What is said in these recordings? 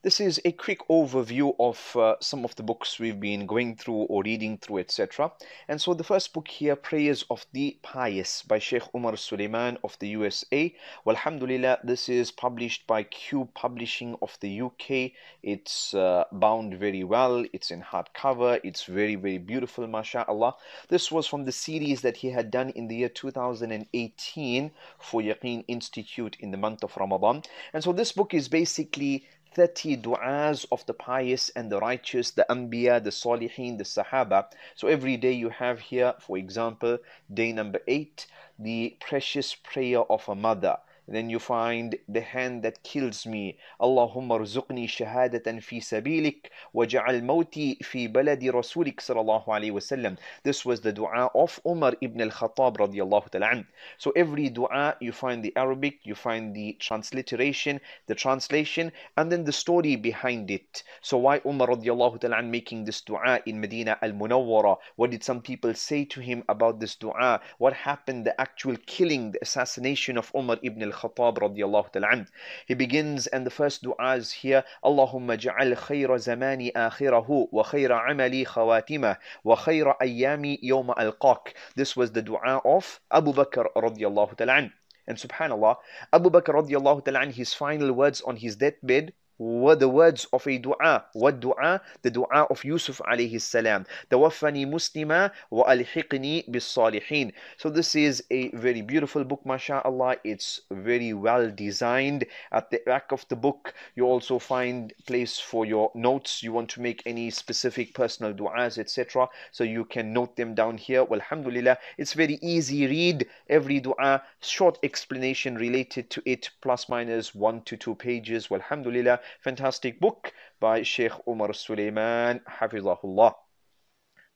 This is a quick overview of uh, some of the books we've been going through or reading through, etc. And so the first book here, Prayers of the Pious by Sheikh Umar Suleiman of the USA. Well, alhamdulillah, this is published by Q Publishing of the UK. It's uh, bound very well, it's in hardcover, it's very, very beautiful, mashallah. This was from the series that he had done in the year 2018 for Yaqeen Institute in the month of Ramadan. And so this book is basically 30 du'as of the pious and the righteous, the Anbiya, the Salihin, the Sahaba. So every day you have here, for example, day number 8, the precious prayer of a mother then you find the hand that kills me. اللهم ارزقني شهادة في سبيلك وجعل موتي في baladi رسولك صلى الله عليه وسلم. This was the dua of Umar ibn al-Khattab رضي الله So every dua you find the Arabic, you find the transliteration, the translation, and then the story behind it. So why Umar رضي الله making this dua in Medina al-Munawwara? What did some people say to him about this dua? What happened? The actual killing, the assassination of Umar ibn al Khattab ta'ala He begins and the first du'as here, Allahumma ja'al khayra zamani akhirahu wa khayra amali khawatima, wa khayra ayami yawma alqaq. This was the du'a of Abu Bakr radiyallahu ta'ala And subhanallah, Abu Bakr radiyallahu ta'ala his final words on his deathbed what the words of a dua what dua the dua of yusuf alayhi salam tawaffani muslima wa alhiqni bis salihin so this is a very beautiful book mashallah it's very well designed at the back of the book you also find place for your notes you want to make any specific personal duas etc so you can note them down here well, alhamdulillah it's very easy read every dua short explanation related to it plus minus 1 to 2 pages well, alhamdulillah fantastic book by Sheikh Umar Suleiman, Hafizahullah.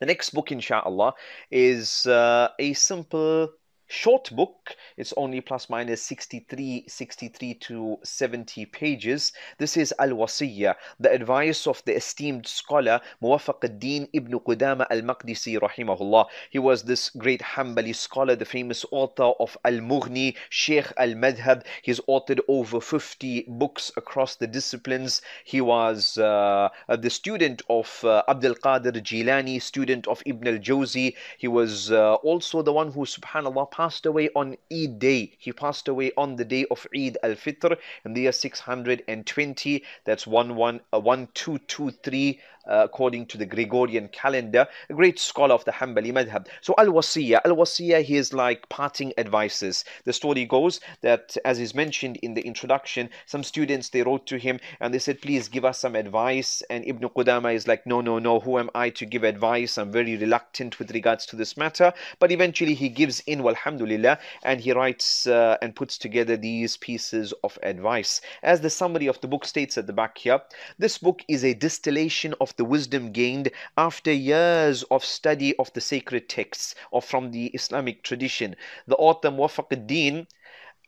The next book, inshallah, is uh, a simple short book. It's only plus minus 63, 63 to 70 pages. This is Al Wasiyya, the advice of the esteemed scholar Muwaffaq al-Din ibn Qudama al-Maqdisi rahimahullah. He was this great Hanbali scholar, the famous author of Al-Mughni, Sheikh al-Madhab. He's authored over 50 books across the disciplines. He was uh, the student of uh, Abdul Qadir Jilani, student of Ibn al-Jawzi. He was uh, also the one who subhanallah passed away on Eid day. He passed away on the day of Eid al Fitr in the year 620. That's one, one, uh, one, two, two, three. Uh, according to the Gregorian calendar, a great scholar of the Hanbali madhab. So al wasiya, al he is like parting advices. The story goes that, as is mentioned in the introduction, some students they wrote to him and they said, please give us some advice. And Ibn Qudama is like, no, no, no, who am I to give advice? I'm very reluctant with regards to this matter. But eventually he gives in, walhamdulillah, and he writes uh, and puts together these pieces of advice. As the summary of the book states at the back here, this book is a distillation of the wisdom gained after years of study of the sacred texts or from the Islamic tradition. The author al-Din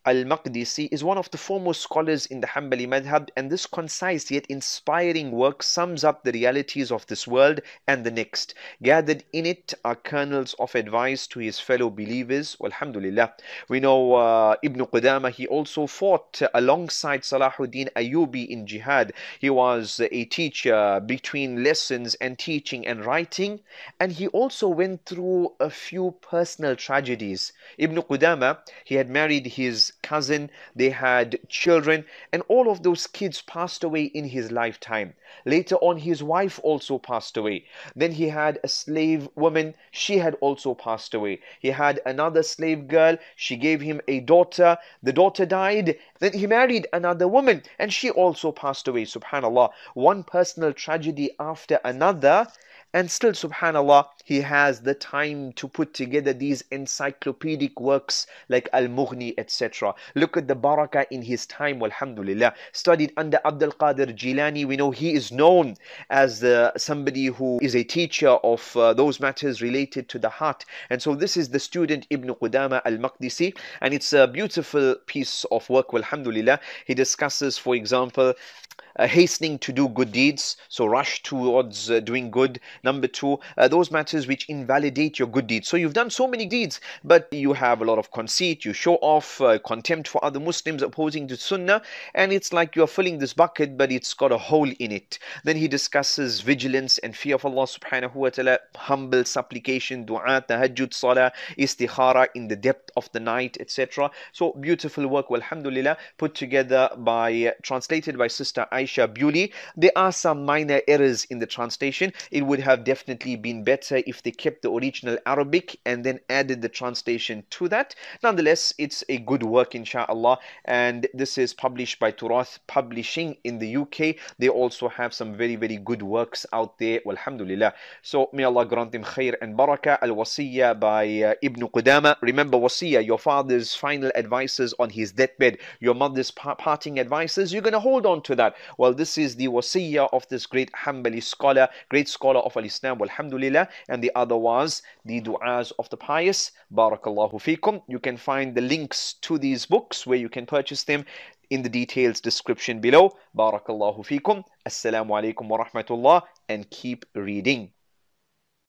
al-Maqdisi is one of the foremost scholars in the Hanbali madhab and this concise yet inspiring work sums up the realities of this world and the next. Gathered in it are kernels of advice to his fellow believers. Alhamdulillah. We know uh, Ibn Qudama, he also fought alongside Salahuddin Ayyubi in jihad. He was a teacher between lessons and teaching and writing and he also went through a few personal tragedies. Ibn Qudama, he had married his cousin, they had children, and all of those kids passed away in his lifetime. Later on, his wife also passed away. Then he had a slave woman, she had also passed away. He had another slave girl, she gave him a daughter, the daughter died. Then he married another woman, and she also passed away. SubhanAllah, one personal tragedy after another and still, subhanAllah, he has the time to put together these encyclopedic works like Al Mughni, etc. Look at the Baraka in his time, alhamdulillah. Studied under Abdul Qadir Jilani, we know he is known as uh, somebody who is a teacher of uh, those matters related to the heart. And so, this is the student Ibn Qudama al Maqdisi, and it's a beautiful piece of work, alhamdulillah. He discusses, for example, uh, hastening to do good deeds, so rush towards uh, doing good. Number two, uh, those matters which invalidate your good deeds. So you've done so many deeds, but you have a lot of conceit, you show off contempt for other Muslims opposing the Sunnah, and it's like you're filling this bucket, but it's got a hole in it. Then he discusses vigilance and fear of Allah subhanahu wa ta'ala, humble supplication, dua, tahajjud, salah, istikhara in the depth of the night, etc. So beautiful work, alhamdulillah, put together by, translated by Sister Aisha. Aisha Bewley. There are some minor errors in the translation. It would have definitely been better if they kept the original Arabic and then added the translation to that. Nonetheless, it's a good work, insha'Allah. And this is published by Turath Publishing in the UK. They also have some very, very good works out there. Alhamdulillah. So may Allah grant them khair and barakah. Al Wasiyah by uh, Ibn Qudama. Remember, Wasiyah, your father's final advices on his deathbed, your mother's parting advices. You're going to hold on to that. Well, this is the wasiya of this great Hanbali scholar, great scholar of al-Islam, walhamdulillah. And the other was the du'as of the pious. Barakallahu fikum. You can find the links to these books where you can purchase them in the details description below. Barakallahu fikum. Assalamu alaikum wa rahmatullah. And keep reading.